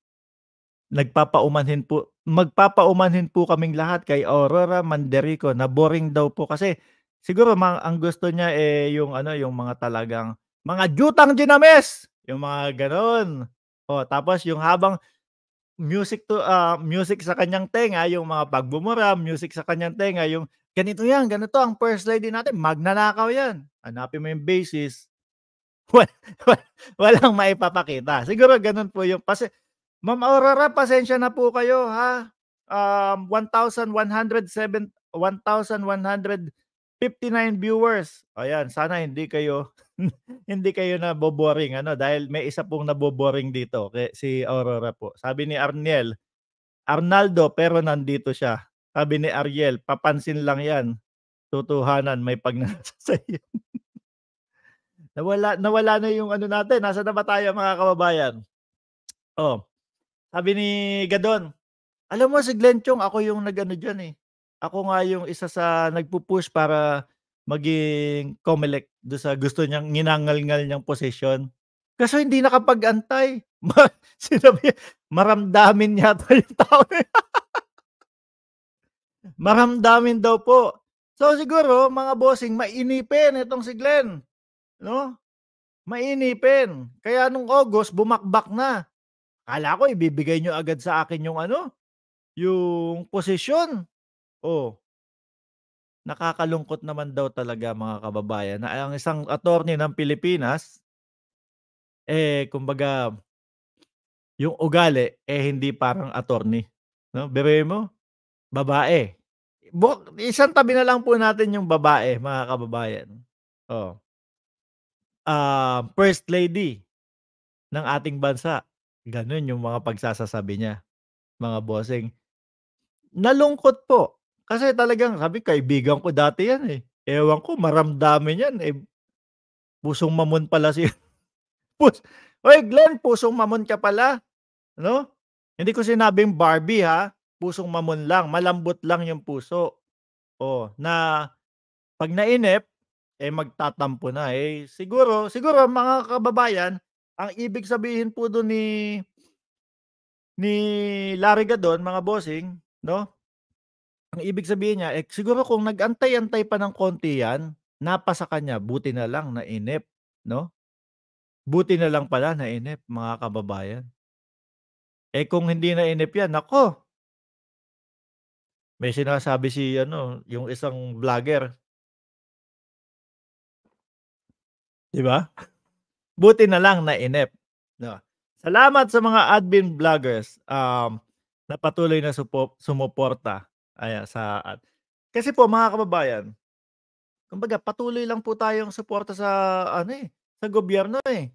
nagpapaumanhin po, magpapaumanhin po kaming lahat kay Aurora Manderico na boring daw po kasi siguro mga, ang gusto niya eh yung ano yung mga talagang mga jutang dinames, yung mga ganon. Oh, tapos yung habang music to uh, music sa kanyang tenga yung mga pagbumura, music sa kanyang tenga yung ganito yan, ganito ang first lady natin, magnanakaw yan. Hanapin mo yung basis. Wal, wal, walang maipapakita. Siguro ganun po yung kasi Ma'am Aurora, pasensya na po kayo ha. Um 1107 1159 viewers. Ayan, sana hindi kayo hindi kayo na boboring ano dahil may isa pong naboboring dito kay si Aurora po. Sabi ni Arniel, Arnaldo pero nandito siya. Sabi ni Ariel, papansin lang 'yan. Tutuhanan may pagnasa sa iyo. nawala nawala na yung ano natin. Nasa na ba tayo mga kababayan? Oh. Sabi ni Gadon, alam mo si Glenn Chong, ako yung nagano diyan eh. Ako nga yung isa sa nagpo-push para maging Comelec do sa gusto niyang ninangalngal niyang posisyon. Kaso hindi nakapag-antay. sinabi, maramdamin yata yung tao. maramdamin daw po. So siguro, mga bossing, mainipin itong si Glenn. No? Mainipin. Kaya nung August, bumakbak na. Kala ko, ibibigay nyo agad sa akin yung ano, yung position. Oh, Nakakalungkot naman daw talaga mga kababayan na ang isang attorney ng Pilipinas eh kumbaga yung ugali eh hindi parang attorney. No? Bebe mo, babae. Bu- isang tabi na lang po natin yung babae, mga kababayan. Oh. Uh, first lady ng ating bansa. Ganun yung mga pagsasasabi niya, mga bossing. Nalungkot po kasi talagang sabi kaibigan ko dati yan eh. Ewan ko, maramdamin yan. Eh, pusong mamon pala siya. Pus Oy, Glenn, pusong mamon ka pala. No? Hindi ko sinabing Barbie ha. Pusong mamon lang. Malambot lang yung puso. Oh, na pag nainip, eh magtatampo na eh. Siguro, siguro mga kababayan, ang ibig sabihin po doon ni ni Larry Gadon, mga bossing, no? Ang ibig sabihin niya, eh, siguro kung nag-antay-antay pa ng konti yan, napasa kanya, buti na lang na inip, no? Buti na lang pala na inip, mga kababayan. Eh kung hindi na inip yan, nako, may sinasabi si ano, yung isang vlogger. 'Di ba? Buti na lang na inep. No. Salamat sa mga admin vloggers um na patuloy na supo, sumuporta ay, sa at kasi po mga kababayan, kumbaga patuloy lang po tayong suporta sa ano eh, sa gobyerno eh.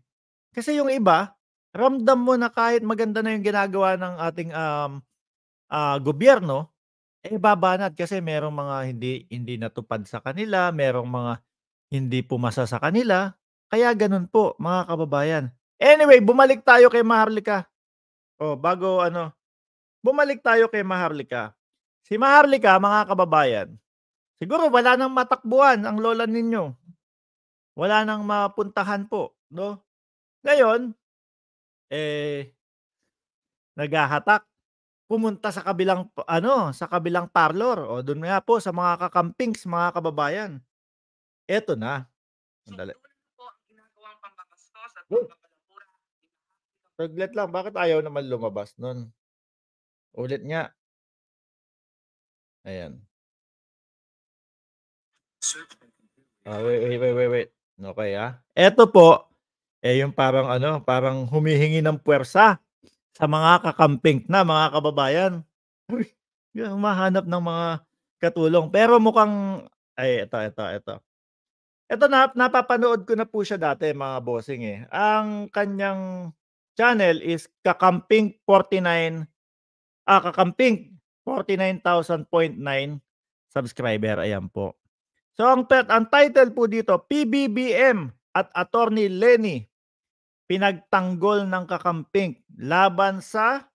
Kasi yung iba, ramdam mo na kahit maganda na yung ginagawa ng ating um, uh, gobyerno, eh babanat kasi merong mga hindi hindi natupad sa kanila, merong mga hindi pumasa sa kanila. Kaya ganun po, mga kababayan. Anyway, bumalik tayo kay Maharlika. Oh, bago ano, bumalik tayo kay Maharlika. Si Maharlika, mga kababayan, siguro wala nang matakbuhan ang lola ninyo. Wala nang mapuntahan po, no? Ngayon, eh naghahatak pumunta sa kabilang ano, sa kabilang parlor o doon nga po sa mga kakampings, mga kababayan. Eto na. Sandali. So, Saglit lang, bakit ayaw naman lumabas nun? Ulit nga, Ayan. Uh, wait, wait, wait, wait, wait. Okay, ah. Ito po, eh yung parang ano, parang humihingi ng puwersa sa mga kakamping na, mga kababayan. yung mahanap ng mga katulong. Pero mukhang, ay, ito, ito, ito. Ito, na, napapanood ko na po siya dati, mga bossing eh. Ang kanyang channel is Kakamping 49, ah, Kakamping 49,000.9 subscriber. Ayan po. So ang, ang title po dito, PBBM at Attorney Lenny pinagtanggol ng kakamping laban sa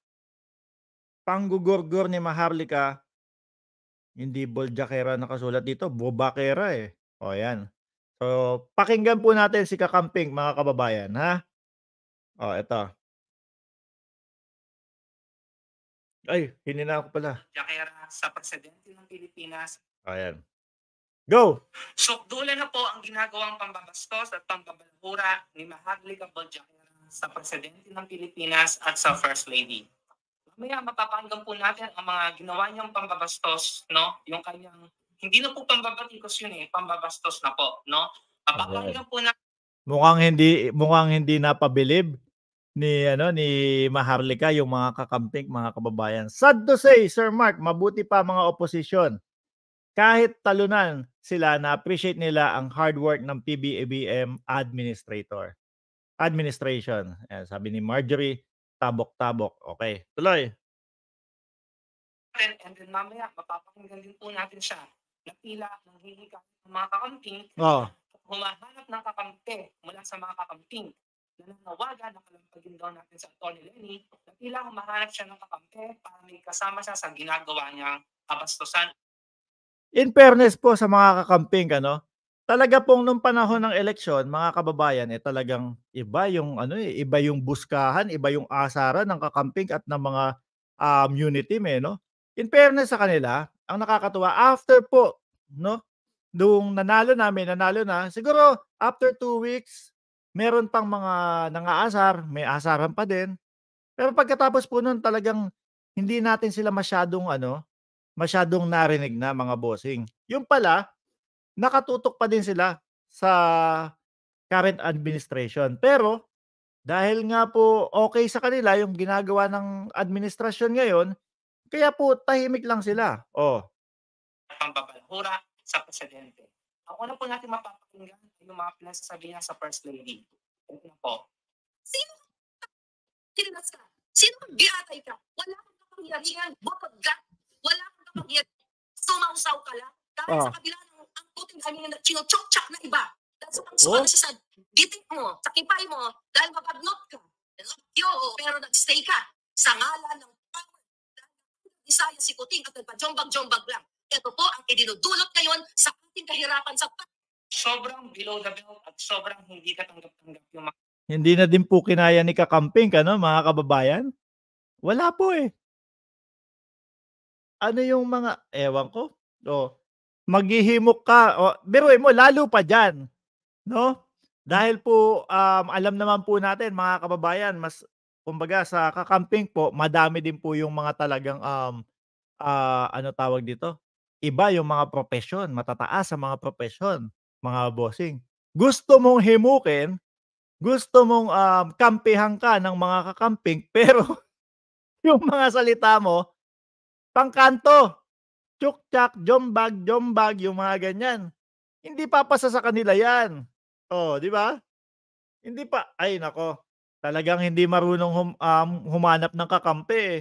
panggugurgur ni Maharlika. Hindi Boljakera nakasulat dito, Bobakera eh. O yan. So pakinggan po natin si kakamping mga kababayan ha. O ito. Ay, hinina ako pala. Yakera sa presidente ng Pilipinas. Ayan. Go! Sukdulan na po ang ginagawang pambabastos at pambabalura ni Maharlika Cabal sa presidente ng Pilipinas at sa First Lady. Mamaya mapapakinggan po natin ang mga ginawa niyang pambabastos, no? Yung kanyang, hindi na po pambabatikos yun eh, pambabastos na po, no? Mapapakinggan po natin. Mukhang hindi, mukhang hindi napabilib ni ano ni Maharlika yung mga kakamping mga kababayan. Sad to say, Sir Mark, mabuti pa mga oposisyon. Kahit talunan sila na appreciate nila ang hard work ng PBBM administrator. Administration. Ayan, sabi ni Marjorie, tabok-tabok. Okay, tuloy. And, and then mamaya, mapapakinggan din po natin siya na pila ng hihika ng mga kakamping, oh. humahanap ng kakampi mula sa mga kakamping nanawagan ang kalampagin daw natin sa Tony Lenny na tila humahanap siya ng kakampi para may kasama siya sa ginagawa niyang kabastusan. In fairness po sa mga kakamping, ano, talaga pong nung panahon ng eleksyon, mga kababayan, eh talagang iba yung ano eh, iba yung buskahan, iba yung asara ng kakamping at ng mga um, unity eh, no? In fairness sa kanila, ang nakakatuwa after po, no? Nung nanalo namin, nanalo na, siguro after two weeks, meron pang mga nangaasar, may asaran pa din. Pero pagkatapos po nun, talagang hindi natin sila masyadong ano, masyadong narinig na mga bossing. Yung pala, nakatutok pa din sila sa current administration. Pero dahil nga po okay sa kanila yung ginagawa ng administrasyon ngayon, kaya po tahimik lang sila. Oh. Pambabalhura sa presidente. Ang una po natin mapapakinggan ng mga pinagsasabihan sa First Lady. Ano po? Sino? Tinas ka? Sino biatay ka? Wala kang kapangyarihan, bukod ka. Wala kang kapangyarihan. Sumausaw ka lang. Dahil oh. sa kabila ng ang puting kami na chinochok-chok na iba. Dahil sa pangsukan oh. siya sa gitik mo, sa kipay mo, dahil mabagnot ka. Yo, pero nagstay ka sa ngalan ng power. Isaya si Kuting at nagpajombag-jombag lang. Ito po ang idinudulot ngayon sa ating kahirapan sa sobrang below the belt at sobrang hindi katanggap-tanggap yung mga... Hindi na din po kinaya ni Kakamping, ano, mga kababayan? Wala po eh. Ano yung mga, ewan ko, O, maghihimok ka, oh, biruin mo, lalo pa dyan, no? Dahil po, um, alam naman po natin, mga kababayan, mas, kumbaga, sa kakamping po, madami din po yung mga talagang, um, uh, ano tawag dito? Iba yung mga profesyon, matataas sa mga profesyon mga bossing. Gusto mong himukin, gusto mong um, kampihan ka ng mga kakamping, pero yung mga salita mo, pangkanto, tsak jombag, jombag, yung mga ganyan. Hindi papasa sa kanila yan. Oh, di ba? Hindi pa, ay nako, talagang hindi marunong hum, um, humanap ng kakampi eh.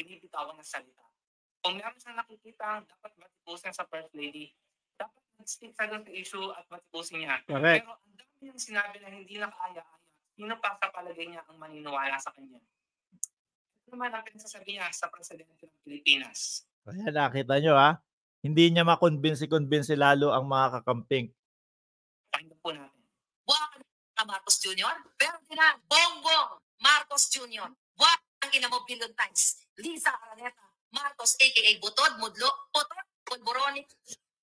Binibitawan ng salita. Kung meron sa nakikita ang dapat matipusin sa First Lady, talagang issue at matutusin niya. Correct. Pero ang dami niyang sinabi na hindi na kaya, sino pa sa niya ang maniniwala sa kanya? Ito ano naman ang pinagsasabi niya sa presidente ng Pilipinas. Kaya nakita niyo ha, hindi niya makonvince-convince lalo ang mga kakamping. Pakinggan po natin. Buwa ka Marcos Jr. Ferdinand Bongbong Marcos Jr. Buwa ang ina mo billion times. Lisa Araneta Marcos aka Butod Mudlo Potot Polboroni.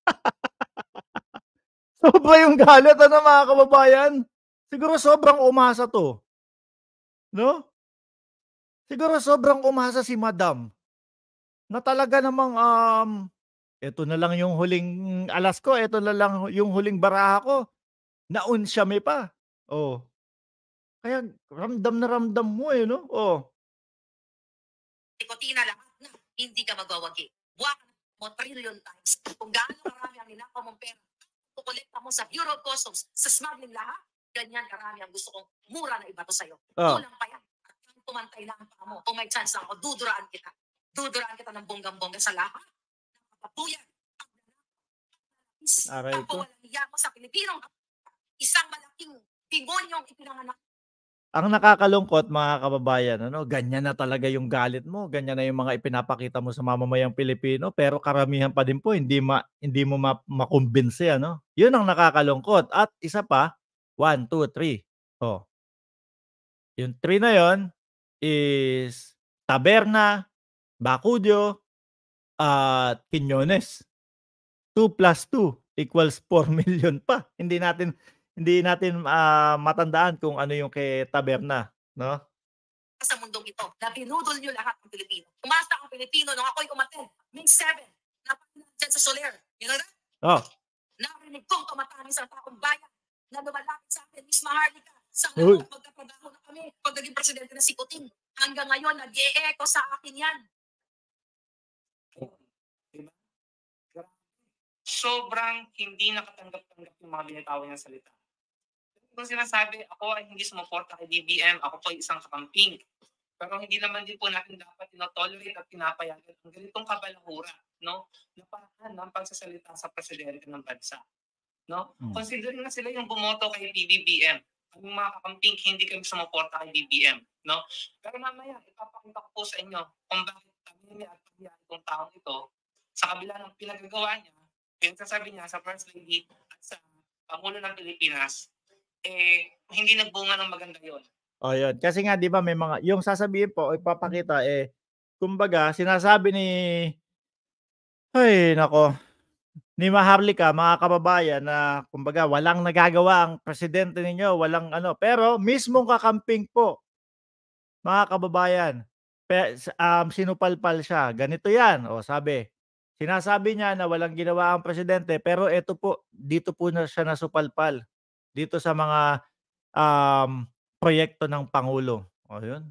Sobra yung galit, ano mga kababayan? Siguro sobrang umasa to. No? Siguro sobrang umasa si madam. Na talaga namang, um, ito na lang yung huling alas ko, ito na lang yung huling baraha ko. Naun siya may pa. Oh. Kaya ramdam na ramdam mo eh, no? Oh. Nikotina lahat na hindi ka magwawagi. Wak mo trillion times. Kung gaano karami ang ninakaw pera, kukulit mo sa Bureau of Customs, sa smuggling lahat, ganyan karami ang gusto kong mura na iba to sa'yo. Oh. Kulang pa yan. At kung tumantay lang pa mo, kung may chance lang ako, duduraan kita. Duduraan kita ng bonggang-bongga sa lahat. Papuyan. Aray ko. Kapawalan niya mo sa Pilipinong isang malaking demonyong ipinanganak ang nakakalungkot mga kababayan, ano, ganyan na talaga yung galit mo, ganyan na yung mga ipinapakita mo sa mamamayang Pilipino, pero karamihan pa din po hindi ma, hindi mo ma, makumbinsi ano. 'Yun ang nakakalungkot. At isa pa, 1 2 3. Oh. Yung 3 na 'yon is Taberna, Bacudio, at Quinones. 2 plus 2 equals 4 million pa. Hindi natin hindi natin uh, matandaan kung ano yung kay Taberna, no? Sa mundong ito, na pinudol niyo lahat ng Pilipino. Umasta ang Pilipino nung ako'y umaten, May 7, napanagyan sa Soler. You know that? Oh. Narinig kong tumatami sa taong bayan na lumalapit sa akin, Miss Maharlika. Sa ngayon, magkatrabaho na kami pag naging presidente ng Sikutin. Hanggang ngayon, nag-e-echo sa akin yan. sobrang hindi nakatanggap-tanggap yung mga binitawan niyang salita po sinasabi, ako ay hindi sumuporta kay BBM. Ako po ay isang kakamping. Pero hindi naman din po natin dapat tinotolerate at pinapayagan ang ganitong kabalahura, no? Na paraan ng pagsasalita sa presidente ng bansa. No? Hmm. Considering na sila yung bumoto kay BBM. Ang mga kakamping hindi kami sumuporta kay BBM, no? Pero mamaya, ipapakita ko po sa inyo kung bakit kami ni at pagyayin itong taong ito sa kabila ng pinagagawa niya, pinagsasabi niya sa First Lady at sa Pangulo ng Pilipinas eh, hindi nagbunga ng maganda yon. oh, yun. Kasi nga, di ba, may mga, yung sasabihin po, ipapakita, eh, kumbaga, sinasabi ni, ay, nako, ni Maharlika, mga kababayan, na kumbaga, walang nagagawa ang presidente ninyo, walang ano. Pero, mismong kakamping po, mga kababayan, um, sinupalpal siya. Ganito yan. O, sabi, sinasabi niya na walang ginawa ang presidente, pero ito po, dito po na siya nasupalpal dito sa mga um, proyekto ng Pangulo. O yun.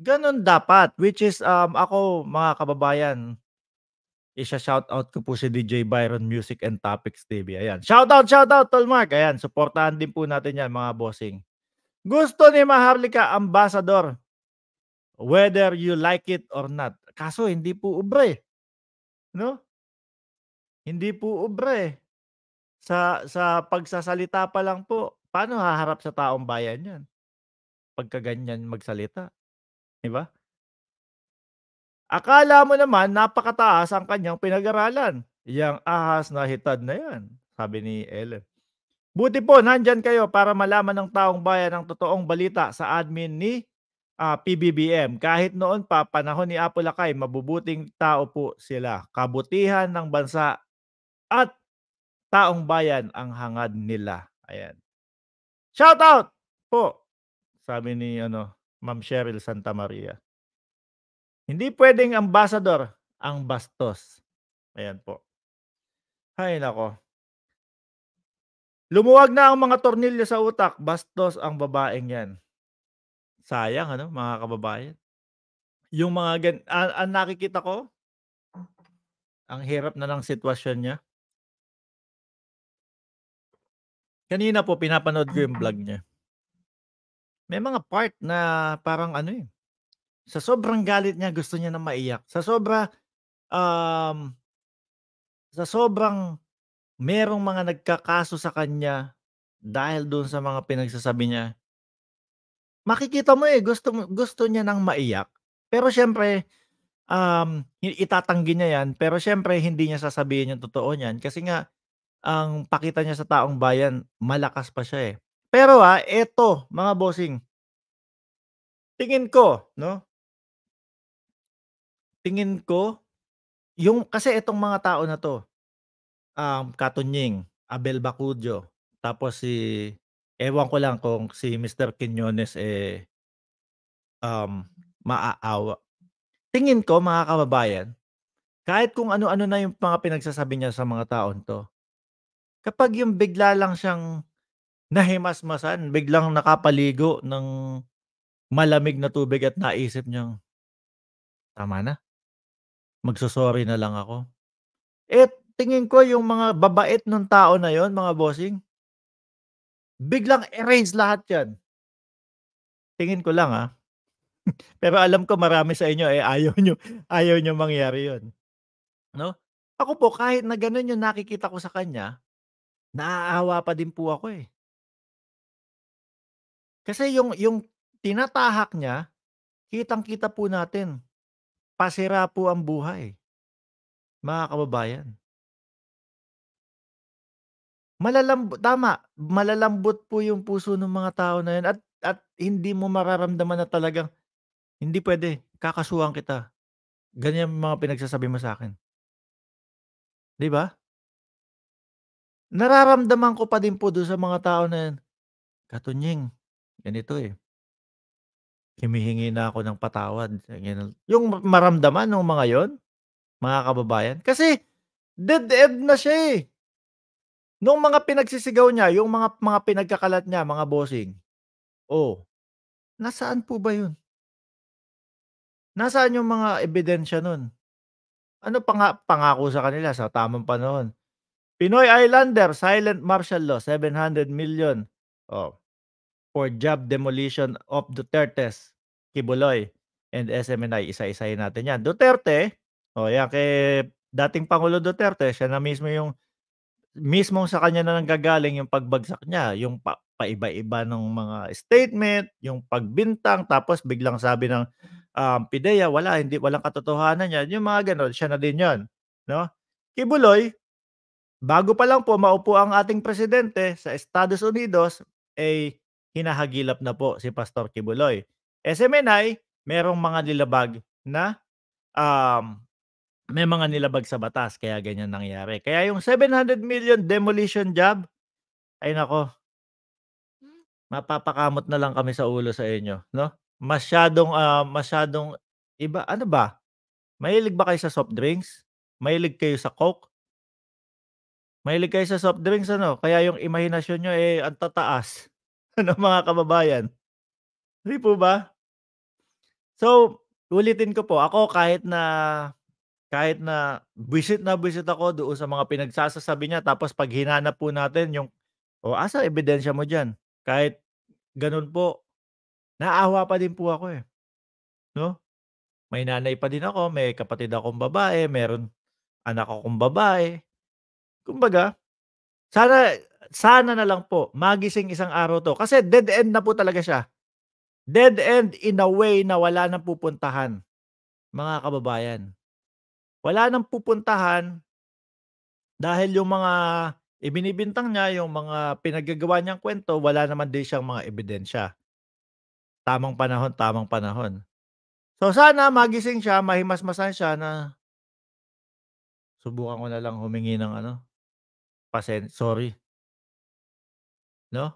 Ganun dapat. Which is, um, ako mga kababayan, isa out ko po si DJ Byron Music and Topics TV. Ayan. Shout out, Shoutout, shoutout, Tolmark. Ayan, supportahan din po natin yan mga bossing. Gusto ni Maharlika Ambassador whether you like it or not. Kaso hindi po ubre. No? Hindi po ubre sa sa pagsasalita pa lang po, paano haharap sa taong bayan 'yan? Pagka ganyan magsalita, 'di ba? Akala mo naman napakataas ang kanyang pinag-aralan. Yang ahas na hitad na 'yan, sabi ni Ellen. Buti po, nandyan kayo para malaman ng taong bayan ang totoong balita sa admin ni uh, ah, PBBM. Kahit noon pa, panahon ni Apolakay, mabubuting tao po sila. Kabutihan ng bansa at taong bayan ang hangad nila. Ayan. Shout out po, sabi ni ano, Ma'am Cheryl Santa Maria. Hindi pwedeng ambassador ang bastos. Ayan po. Hay nako. Lumuwag na ang mga tornilyo sa utak, bastos ang babaeng 'yan. Sayang ano, mga kababayan. Yung mga gan- ang, ah, ang ah, nakikita ko, ang hirap na ng sitwasyon niya. Kanina po pinapanood ko yung ah. vlog niya. May mga part na parang ano eh. Sa sobrang galit niya gusto niya na maiyak. Sa sobra um sa sobrang merong mga nagkakaso sa kanya dahil doon sa mga pinagsasabi niya. Makikita mo eh gusto gusto niya nang maiyak. Pero siyempre um itatanggi niya 'yan pero siyempre hindi niya sasabihin yung totoo niyan kasi nga ang pakita niya sa taong bayan, malakas pa siya eh. Pero ah, eto mga bossing, tingin ko, no? Tingin ko, yung, kasi itong mga tao na to, um, Katunying, Abel Bacudio, tapos si, ewan ko lang kung si Mr. Quinones eh, um, maaawa. Tingin ko, mga kababayan, kahit kung ano-ano na yung mga pinagsasabi niya sa mga taon to, Kapag yung bigla lang siyang nahimasmasan, biglang nakapaligo ng malamig na tubig at naisip niyang, tama na, magsosorry na lang ako. Eh, tingin ko yung mga babait ng tao na yon mga bossing, biglang erase lahat yan. Tingin ko lang ah. Pero alam ko marami sa inyo eh ayaw nyo, ayaw nyo mangyari yon. No? Ako po kahit na ganun yung nakikita ko sa kanya, Naaawa pa din po ako eh. Kasi yung yung tinatahak niya, kitang-kita po natin. Pasira po ang buhay. Mga kababayan. Malalambot tama, malalambot po yung puso ng mga tao na yan at at hindi mo mararamdaman na talagang hindi pwede, kakasuhan kita. Ganyan mga pinagsasabi mo sa akin. 'Di ba? nararamdaman ko pa din po doon sa mga tao na yan, Katunying, ganito eh. Himihingi na ako ng patawad. Yung maramdaman ng mga yon, mga kababayan. Kasi, dead end na siya eh. Nung mga pinagsisigaw niya, yung mga, mga pinagkakalat niya, mga bossing, oh, nasaan po ba yun? Nasaan yung mga ebidensya nun? Ano pang, pangako sa kanila sa tamang panahon? Pinoy Islander, silent martial law, 700 million. Oh, for job demolition of Duterte's, Kibuloy, and SMNI. Isa-isahin natin yan. Duterte, oh yan, kay dating Pangulo Duterte, siya na mismo yung, mismo sa kanya na nanggagaling yung pagbagsak niya, yung pa, paiba-iba ng mga statement, yung pagbintang, tapos biglang sabi ng um, Pidea, wala, hindi, walang katotohanan yan. Yung mga ganon, siya na din yon No? Kibuloy, Bago pa lang po maupo ang ating presidente sa Estados Unidos, ay eh, hinahagilap na po si Pastor Kibuloy. SMNI, merong mga nilabag na um, may mga nilabag sa batas kaya ganyan nangyari. Kaya yung 700 million demolition job, ay nako, mapapakamot na lang kami sa ulo sa inyo, no? Masyadong uh, masyadong iba ano ba? Mahilig ba kayo sa soft drinks? Mahilig kayo sa Coke? Mahilig kayo sa soft drinks ano, kaya yung imahinasyon nyo eh ang tataas. Ano mga kababayan? Hindi po ba? So, ulitin ko po, ako kahit na kahit na visit na visit ako doon sa mga pinagsasasabi niya tapos pag hinanap po natin yung o oh, asa ebidensya mo diyan kahit ganun po naawa pa din po ako eh no may nanay pa din ako may kapatid akong babae meron anak akong babae Kumbaga, sana sana na lang po magising isang araw to kasi dead end na po talaga siya. Dead end in a way na wala nang pupuntahan. Mga kababayan. Wala nang pupuntahan dahil yung mga ibinibintang niya, yung mga pinagagawa niyang kwento, wala naman din siyang mga ebidensya. Tamang panahon, tamang panahon. So sana magising siya, mahimasmasan siya na subukan ko na lang humingi ng ano, Pasen sorry. 'No?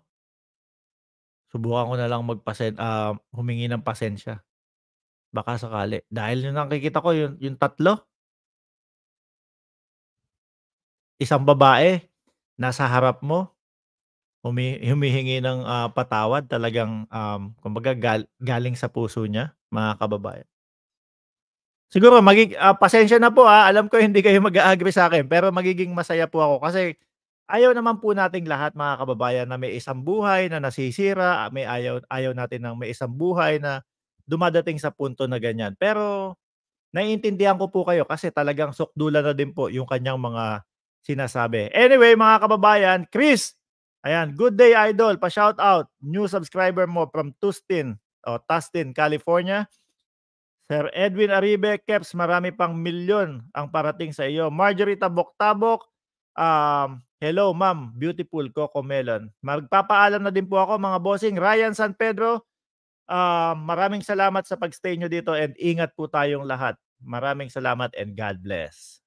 Subukan ko na lang magpasen ah, humingi ng pasensya. Baka sakali, dahil yung nakikita ko yung yung tatlo. Isang babae, nasa harap mo, humi humihingi ng, ah, patawad talagang, um, kumbaga gal galing sa puso niya, mga kababayan. Siguro magig ah, pasensya na po, ah, alam ko hindi kayo mag a sa akin, pero magiging masaya po ako kasi ayaw naman po nating lahat mga kababayan na may isang buhay na nasisira, ah, may ayaw ayaw natin ng may isang buhay na dumadating sa punto na ganyan. Pero naiintindihan ko po kayo kasi talagang sukdulan na din po yung kanyang mga sinasabi. Anyway, mga kababayan, Chris, ayan, good day idol, pa shout out new subscriber mo from Tustin, o Tustin, California. Sir Edwin Aribe, Keps, marami pang milyon ang parating sa iyo. Marjorie Tabok-Tabok, um, Hello, ma'am. Beautiful Coco Melon. Magpapaalam na din po ako, mga bossing. Ryan San Pedro, uh, maraming salamat sa pagstay nyo dito and ingat po tayong lahat. Maraming salamat and God bless.